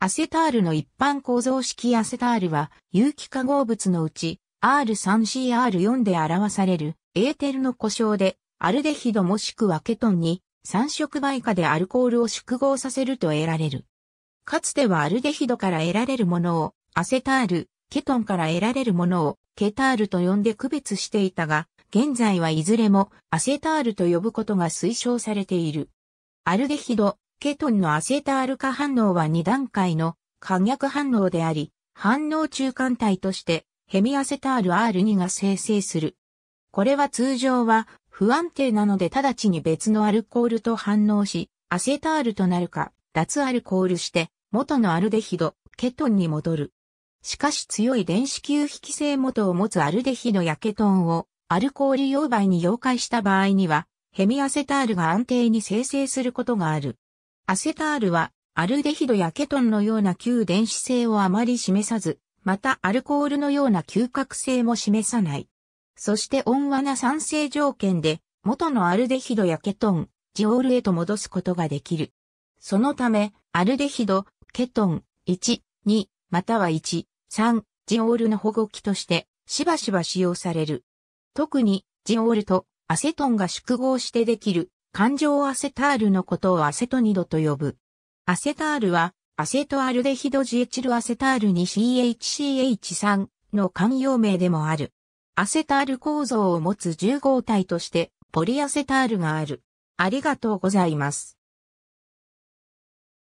アセタールの一般構造式アセタールは、有機化合物のうち R3CR4 で表されるエーテルの故障で、アルデヒドもしくはケトンに三色媒化でアルコールを縮合させると得られる。かつてはアルデヒドから得られるものをアセタール、ケトンから得られるものをケタールと呼んで区別していたが、現在はいずれもアセタールと呼ぶことが推奨されている。アルデヒド、ケトンのアセタール化反応は2段階の可逆反応であり、反応中間体としてヘミアセタール R2 が生成する。これは通常は不安定なので直ちに別のアルコールと反応し、アセタールとなるか、脱アルコールして元のアルデヒド、ケトンに戻る。しかし強い電子吸引性元を持つアルデヒドやケトンをアルコール溶媒に溶解した場合には、ヘミアセタールが安定に生成することがある。アセタールは、アルデヒドやケトンのような旧電子性をあまり示さず、またアルコールのような嗅覚性も示さない。そして温和な酸性条件で、元のアルデヒドやケトン、ジオールへと戻すことができる。そのため、アルデヒド、ケトン、1、2、または1、3、ジオールの保護器として、しばしば使用される。特に、ジオールとアセトンが縮合してできる感情アセタールのことをアセトニドと呼ぶ。アセタールは、アセトアルデヒドジエチルアセタールに CHCH3 の慣用名でもある。アセタール構造を持つ重合体として、ポリアセタールがある。ありがとうございます。